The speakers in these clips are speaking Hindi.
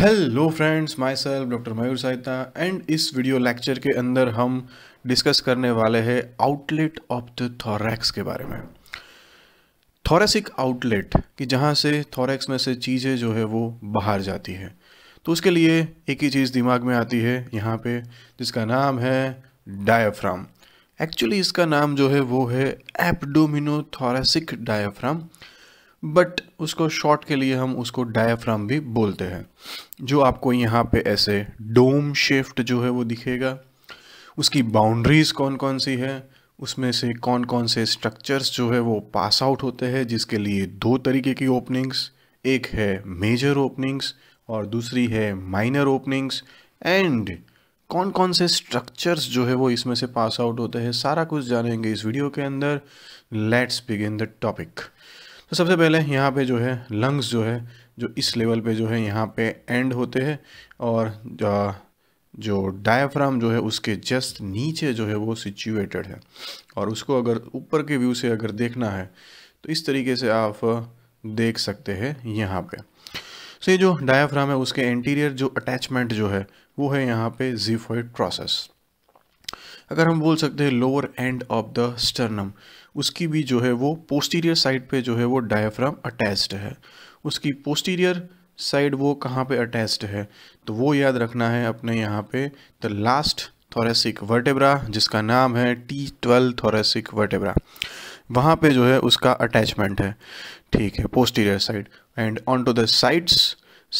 hello friends myself doctor Mayur Sahita and इस वीडियो लेक्चर के अंदर हम डिस्कस करने वाले हैं आउटलेट ऑफ द थॉरैक्स के बारे में थॉरेसिक आउटलेट कि जहाँ से थॉरेक्स में से चीज़ें जो है वो बाहर जाती है तो उसके लिए एक ही चीज़ दिमाग में आती है यहाँ पे जिसका नाम है डायफ्राम एक्चुअली इसका नाम जो है वो है एपडोमिनो थॉरेसिक डायफ्राम बट उसको शॉर्ट के लिए हम उसको डायाफ्राम भी बोलते हैं जो आपको यहाँ पे ऐसे डोम शेफ्ट जो है वो दिखेगा उसकी बाउंड्रीज़ कौन कौन सी है उसमें से कौन कौन से स्ट्रक्चर्स जो है वो पास आउट होते हैं जिसके लिए दो तरीके की ओपनिंग्स एक है मेजर ओपनिंग्स और दूसरी है माइनर ओपनिंग्स एंड कौन कौन से स्ट्रक्चर्स जो है वो इसमें से पास आउट होते हैं सारा कुछ जानेंगे इस वीडियो के अंदर लेट्स बिगिन द टॉपिक तो सबसे पहले यहाँ पे जो है लंग्स जो है जो इस लेवल पे जो है यहाँ पे एंड होते हैं और जो डायफ्राम जो है उसके जस्ट नीचे जो है वो सिचुएटेड है और उसको अगर ऊपर के व्यू से अगर देखना है तो इस तरीके से आप देख सकते हैं यहाँ पे सो so, ये जो डायाफ्राम है उसके इंटीरियर जो अटैचमेंट जो है वो है यहाँ पे जीफोइड प्रोसेस अगर हम बोल सकते हैं lower end of the sternum उसकी भी जो है वो पोस्टीरियर साइड पे जो है वो डायफ्राम अटैच्ड है उसकी पोस्टीरियर साइड वो कहाँ पे अटैच्ड है तो वो याद रखना है अपने यहाँ पे द लास्ट थोरेसिक वर्टेब्रा जिसका नाम है टी ट्वेल्व थोरेसिक वर्टेब्रा वहाँ पे जो है उसका अटैचमेंट है ठीक है posterior side and on to the sides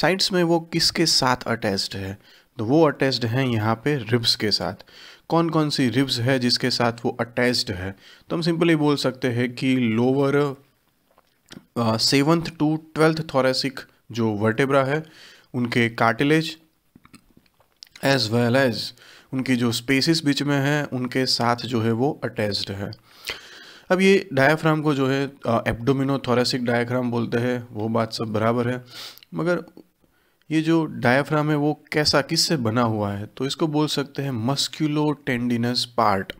sides में वो किसके साथ अटैच्ड है तो वो अटैच्ड हैं यहाँ पे रिब्स के साथ कौन कौन सी रिब्स है जिसके साथ वो अटैच्ड है तो हम सिंपली बोल सकते हैं कि lower seventh to twelfth thoracic जो वर्टेब्रा है उनके कार्टिलेज एज वेल एज उनकी जो स्पेसिस बीच में है उनके साथ जो है वो अटैच्ड है अब ये डायाफ्राम को जो है एब्डोमिनो थोरेसिक डायाग्राम बोलते हैं वो बात सब बराबर है मगर ये जो डायाफ्राम है वो कैसा किससे बना हुआ है तो इसको बोल सकते हैं मस्क्यूलो टेंडिनस पार्ट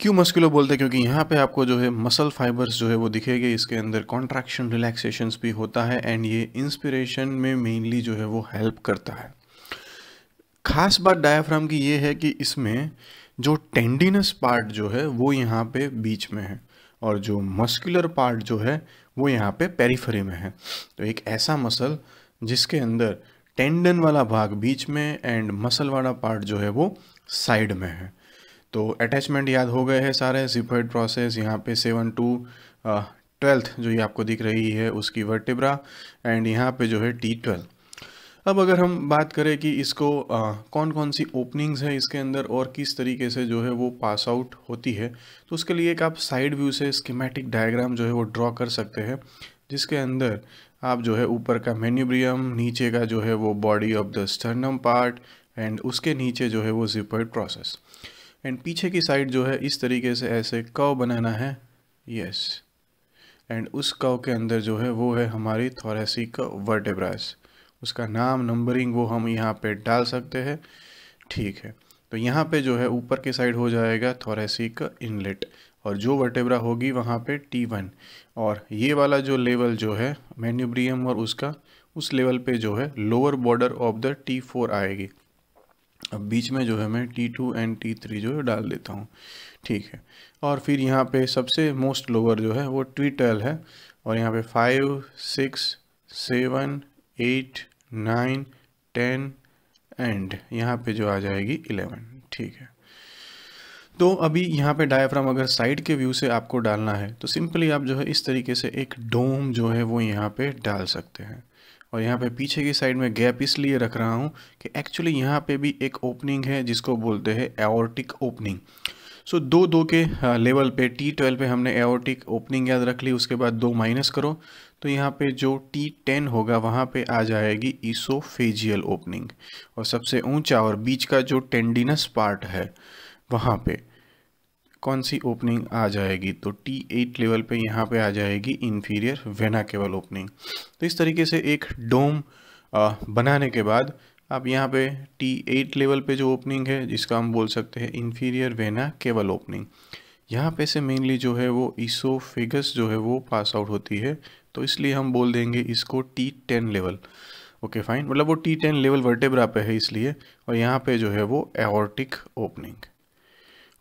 क्यों मस्क्यूलो बोलते हैं क्योंकि यहाँ पे आपको जो है मसल फाइबर्स जो है वो दिखेंगे इसके अंदर कॉन्ट्रैक्शन रिलैक्सेशन भी होता है एंड ये इंस्पिरेशन में मेनली जो है वो हेल्प करता है खास बात डायाफ्राम की ये है कि इसमें जो टेंडिनस पार्ट जो है वो यहाँ पे बीच में है और जो मस्कुलर पार्ट जो है वो यहाँ पे पेरीफरी में है तो एक ऐसा मसल जिसके अंदर टेंडन वाला भाग बीच में एंड मसल वाला पार्ट जो है वो साइड में है तो अटैचमेंट याद हो गए हैं सारे जिफर्ड प्रोसेस यहाँ पे सेवन टू ट्वेल्थ जो ये आपको दिख रही है उसकी वर्टिब्रा एंड यहाँ पे जो है टी ट्वेल्व अब अगर हम बात करें कि इसको आ, uh, कौन कौन सी ओपनिंग्स है इसके अंदर और किस तरीके से जो है वो पास आउट होती है तो उसके लिए एक आप साइड व्यू से स्कीमेटिक डायग्राम जो है वो ड्रॉ कर सकते हैं जिसके अंदर आप जो है ऊपर का मेन्यूब्रियम नीचे का जो है वो body of the sternum part and उसके नीचे जो है वो जिपर्ड प्रोसेस एंड पीछे की साइड जो है इस तरीके से ऐसे कव बनाना है यस एंड उस कव के अंदर जो है वो है हमारी थोरेसिक वर्टेब्राइस उसका नाम नंबरिंग वो हम यहाँ पे डाल सकते हैं ठीक है तो यहाँ पे जो है ऊपर की साइड हो जाएगा थोरेसिक इनलेट और जो वर्टेब्रा होगी वहाँ पे T1 और ये वाला जो लेवल जो है मैन्यूब्रियम और उसका उस लेवल पे जो है lower border of the T4 आएगी अब बीच में जो है मैं T2 एंड T3 जो है डाल देता हूँ ठीक है और फिर यहाँ पे सबसे मोस्ट लोअर जो है वो T12 है और यहाँ पे five six seven eight nine ten and यहाँ पे जो आ जाएगी इलेवन ठीक है तो अभी यहाँ पे डायफ्राम अगर साइड के व्यू से आपको डालना है तो सिंपली आप जो है इस तरीके से एक डोम जो है वो यहाँ पे डाल सकते हैं और यहाँ पे पीछे की साइड में गैप इसलिए रख रहा हूँ कि एक्चुअली यहाँ पे भी एक ओपनिंग है जिसको बोलते हैं एओर्टिक ओपनिंग सो दो दो के लेवल पे टी ट्वेल्व पे हमने एओर्टिक ओपनिंग याद रख ली उसके बाद दो माइनस करो तो यहाँ पे जो टी टेन होगा वहाँ पे आ जाएगी ईसोफेजियल ओपनिंग और सबसे ऊंचा और बीच का जो टेंडिनस पार्ट है वहाँ पे कौन सी ओपनिंग आ जाएगी तो टी एट लेवल पे यहाँ पे आ जाएगी इन्फीरियर वेना केवल ओपनिंग तो इस तरीके से एक डोम बनाने के बाद आप यहाँ पे टी एट लेवल पे जो ओपनिंग है जिसका हम बोल सकते हैं इन्फीरियर वेना केवल ओपनिंग यहाँ पे से मेनली जो है वो ईसोफिगस जो है वो पास आउट होती है तो इसलिए हम बोल देंगे इसको T ten level okay fine मतलब वो टी टेन लेवल वर्टेब्रा पे है इसलिए और यहाँ पे जो है वो एओर्टिक ओपनिंग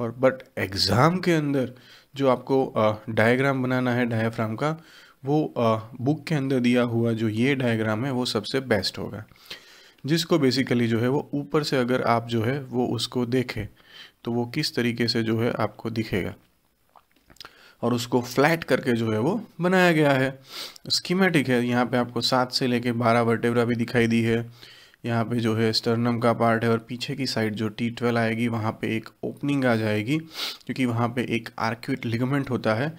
और बट एग्ज़ाम के अंदर जो आपको डायग्राम बनाना है डायफ्राम का वो बुक के अंदर दिया हुआ जो ये डायग्राम है वो सबसे बेस्ट होगा जिसको बेसिकली जो है वो ऊपर से अगर आप जो है वो उसको देखें तो वो किस तरीके से जो है आपको दिखेगा और उसको फ्लैट करके जो है वो बनाया गया है स्कीमेटिक है यहाँ पे आपको सात से लेके बारह वर्टेब्रा भी दिखाई दी है यहाँ पे जो है स्टर्नम का पार्ट है और पीछे की साइड जो टी ट्वेल्व आएगी वहाँ पे एक ओपनिंग आ जाएगी क्योंकि वहाँ पे एक आर्क्यूट लिगमेंट होता है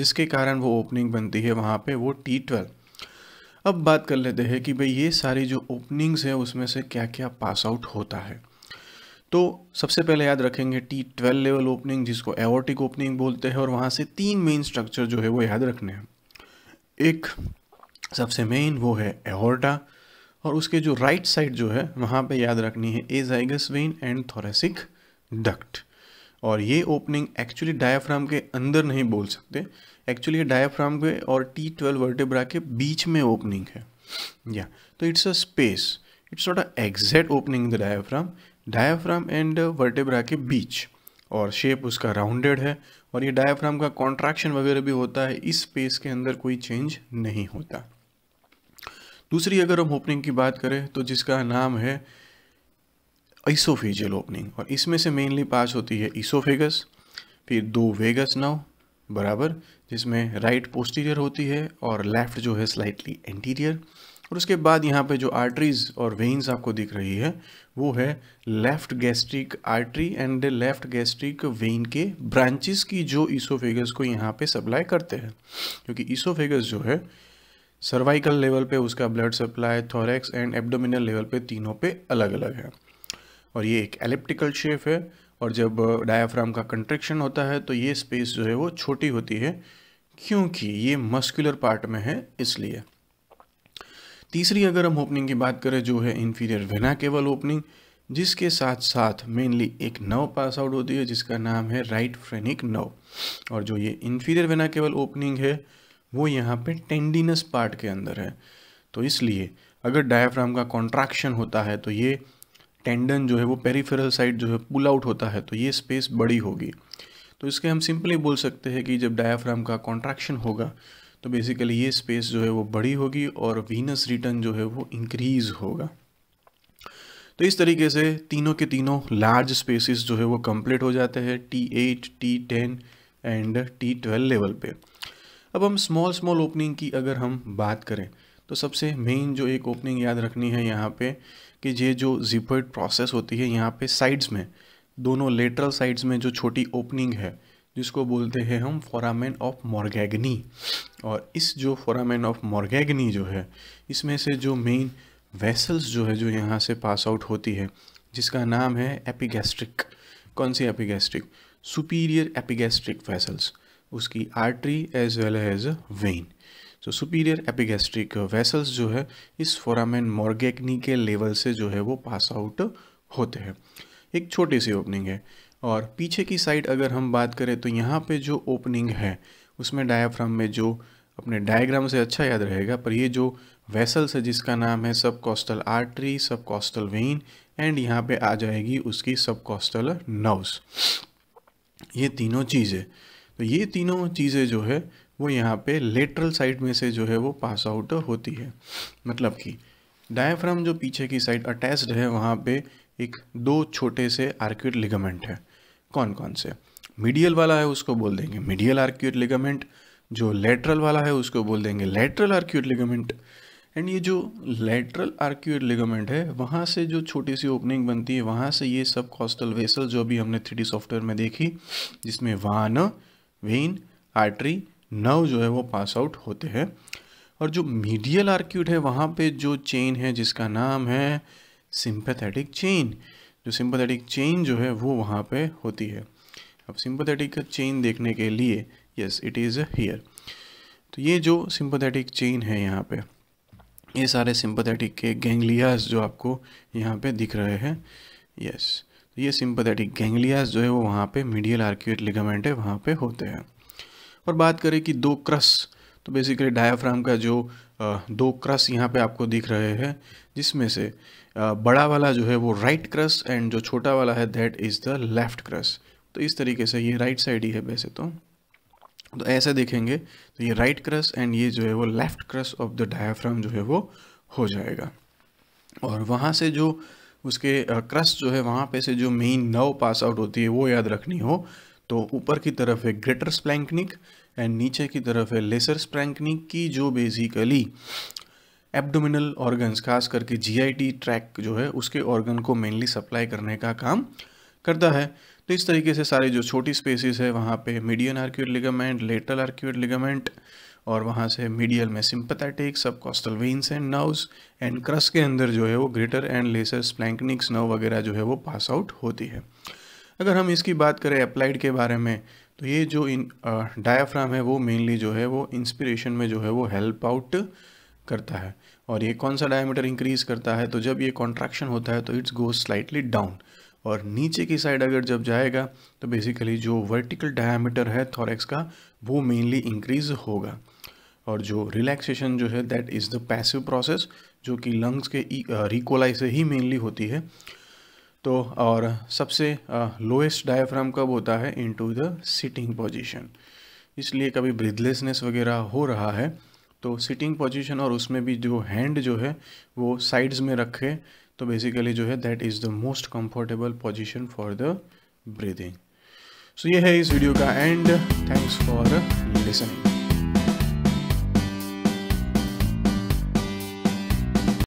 जिसके कारण वो ओपनिंग बनती है वहाँ पे वो टी ट्वेल्व अब बात कर लेते हैं कि भाई ये सारी जो ओपनिंग्स है उसमें से क्या क्या पास आउट होता है तो सबसे पहले याद रखेंगे टी ट्वेल्व लेवल ओपनिंग जिसको एवोटिक ओपनिंग बोलते हैं और वहाँ से तीन मेन स्ट्रक्चर जो है वो याद रखने हैं एक सबसे मेन वो है एहोर्टा और उसके जो राइट साइड जो है वहाँ पे याद रखनी है azygos vein and thoracic duct और ये ओपनिंग एक्चुअली डायाफ्राम के अंदर नहीं बोल सकते एक्चुअली डायाफ्राम के और टी ट्वेल्व वर्टेब्रा के बीच में ओपनिंग है या तो it's a space it's not a exact opening the diaphragm diaphragm and vertebra के बीच और शेप उसका राउंडेड है और ये डायाफ्राम का कॉन्ट्रैक्शन वगैरह भी होता है इस स्पेस के अंदर कोई चेंज नहीं होता दूसरी अगर हम ओपनिंग की बात करें तो जिसका नाम है ईसोफेजियल ओपनिंग और इसमें से मेनली पास होती है ईसोफेगस फिर दो वेगस नव बराबर जिसमें राइट पोस्टीरियर होती है और लेफ़्ट जो है स्लाइटली एंटीरियर और उसके बाद यहाँ पे जो आर्टरीज और वेन्स आपको दिख रही है वो है left gastric artery and left gastric vein के ब्रांचेस की जो ईसोफेगस को यहाँ पे सप्लाई करते हैं क्योंकि ईसोफेगस जो है सर्वाइकल लेवल पे उसका blood supply thorax and abdominal level पे तीनों पे अलग अलग है और ये एक एलिप्टिकल शेप है और जब डायाफ्राम का कंट्रेक्शन होता है तो ये स्पेस जो है वो छोटी होती है क्योंकि ये मस्कुलर पार्ट में है इसलिए तीसरी अगर हम ओपनिंग की बात करें जो है इन्फीरियर वेना केवल ओपनिंग जिसके साथ साथ मेनली एक नव पास आउट होती है जिसका नाम है राइट फ्रेनिक नव और जो ये इन्फीरियर वेना केवल ओपनिंग है वो यहाँ पे टेंडिनस पार्ट के अंदर है तो इसलिए अगर डायफ्राम का कॉन्ट्रैक्शन होता है तो ये टेंडन जो है वो पेरीफेरल साइड जो है पुल आउट होता है तो ये स्पेस बड़ी होगी तो इसके हम सिंपली बोल सकते हैं कि जब डायफ्राम का कॉन्ट्रैक्शन होगा तो बेसिकली ये स्पेस जो है वो बड़ी होगी और वीनस रिटर्न जो है वो इंक्रीज होगा तो इस तरीके से तीनों के तीनों लार्ज स्पेसिस जो है वो कंप्लीट हो जाते हैं T eight T ten and T twelve level पे अब हम स्मॉल स्मॉल ओपनिंग की अगर हम बात करें तो सबसे मेन जो एक ओपनिंग याद रखनी है यहाँ पे कि ये जो जिपर्ड प्रोसेस होती है यहाँ पे साइड्स में दोनों लेटरल साइड्स में जो छोटी ओपनिंग है जिसको बोलते हैं हम फोरामेन ऑफ मॉर्गेगनी और इस जो फोरामेन ऑफ मॉर्गेगनी जो है इसमें से जो मेन वेसल्स जो है जो यहाँ से पास आउट होती है जिसका नाम है एपिगैस्ट्रिक कौन सी एपिगैस्ट्रिक सुपीरियर एपिगैस्ट्रिक वेसल्स उसकी artery as well as vein so superior epigastric vessels जो है इस फोरामेन मॉर्गेक्नी के लेवल से जो है वो पास आउट होते हैं एक छोटी सी ओपनिंग है और पीछे की साइड अगर हम बात करें तो यहाँ पे जो ओपनिंग है उसमें डायाफ्राम में जो अपने डायग्राम से अच्छा याद रहेगा पर ये जो वेसल्स है जिसका नाम है subcostal artery subcostal vein and यहाँ पे आ जाएगी उसकी सब कॉस्टल नर्व्स ये तीनों चीज़ें तो ये तीनों चीज़ें जो है वो यहाँ पे लेटरल साइड में से जो है वो पास आउट होती है मतलब कि डायफ्राम जो पीछे की साइड अटैच्ड है वहाँ पे एक दो छोटे से आर्क्यूट लिगामेंट है कौन कौन से मीडियल वाला है उसको बोल देंगे मीडियल आर्क्यूट लिगामेंट जो लेटरल वाला है उसको बोल देंगे लेटरल आर्क्यूट लिगामेंट एंड ये जो लेटरल आर्क्यूट लिगामेंट है वहाँ से जो छोटी सी ओपनिंग बनती है वहाँ से ये सब कॉस्टल वेसल जो अभी हमने थ्री सॉफ्टवेयर में देखी जिसमें वान वेन आर्टरी नर्व जो है वो पास आउट होते हैं और जो मीडियल आर्क्यूट है वहाँ पे जो चेन है जिसका नाम है सिंपथेटिक चेन जो सिंपथेटिक चेन जो है वो वहाँ पे होती है अब सिंपथेटिक चेन देखने के लिए यस इट इज़ हेयर तो ये जो सिंपथेटिक चेन है यहाँ पे ये सारे सिंपथेटिक के गेंगलियाज जो आपको यहाँ पे दिख रहे हैं यस तो ये सिंपथेटिक गैंग्लियाज जो है वो वहाँ पे मीडियल आर्क्यूट लिगामेंट है वहाँ पे होते हैं और बात करें कि दो क्रस तो बेसिकली डायाफ्राम का जो दो क्रस यहाँ पे आपको दिख रहे हैं जिसमें से बड़ा वाला जो है वो राइट क्रस एंड जो छोटा वाला है that is the left crus तो इस तरीके से ये राइट साइड ही है वैसे तो तो ऐसे देखेंगे तो ये राइट क्रस एंड ये जो है वो left crus of the diaphragm जो है वो हो जाएगा और वहाँ से जो उसके क्रस्ट जो है वहाँ पे से जो मेन नव पास आउट होती है वो याद रखनी हो तो ऊपर की तरफ है ग्रेटर स्प्लैंकनिक एंड नीचे की तरफ है लेसर स्प्लैंकनिक की जो बेसिकली एब्डोमिनल ऑर्गन्स खास करके जीआईटी ट्रैक जो है उसके ऑर्गन को मेनली सप्लाई करने का काम करता है तो इस तरीके से सारे जो छोटी स्पेसिस है वहाँ पे median arcuate ligament lateral arcuate ligament और वहाँ से मीडियल में sympathetic costal veins and nerves and crus के अंदर जो है वो greater and lesser splanchnics nerve वगैरह जो है वो पास आउट होती है अगर हम इसकी बात करें अप्लाइड के बारे में तो ये जो इन डायाफ्राम है वो मेनली जो है वो इंस्पिरेशन में जो है वो हेल्प आउट करता है और ये कौन सा डायमीटर इंक्रीज़ करता है तो जब ये कॉन्ट्रैक्शन होता है तो इट्स गो स्लाइटली डाउन और नीचे की साइड अगर जब जाएगा तो बेसिकली जो वर्टिकल डायमीटर है थॉरेक्स का वो मेनली इंक्रीज़ होगा और जो रिलैक्सेशन जो है that is the passive process जो कि लंग्स के रिकोलाई e, uh, से ही मेनली होती है तो और सबसे लोएस्ट uh, डायफ्राम कब होता है इनटू द सिटिंग पोजीशन इसलिए कभी ब्रिदलेसनेस वगैरह हो रहा है तो सिटिंग पोजीशन और उसमें भी जो हैंड जो है वो साइड्स में रखे तो बेसिकली जो है that is the most comfortable position for the breathing so ये है इस वीडियो का एंड थैंक्स फॉर लिसनिंग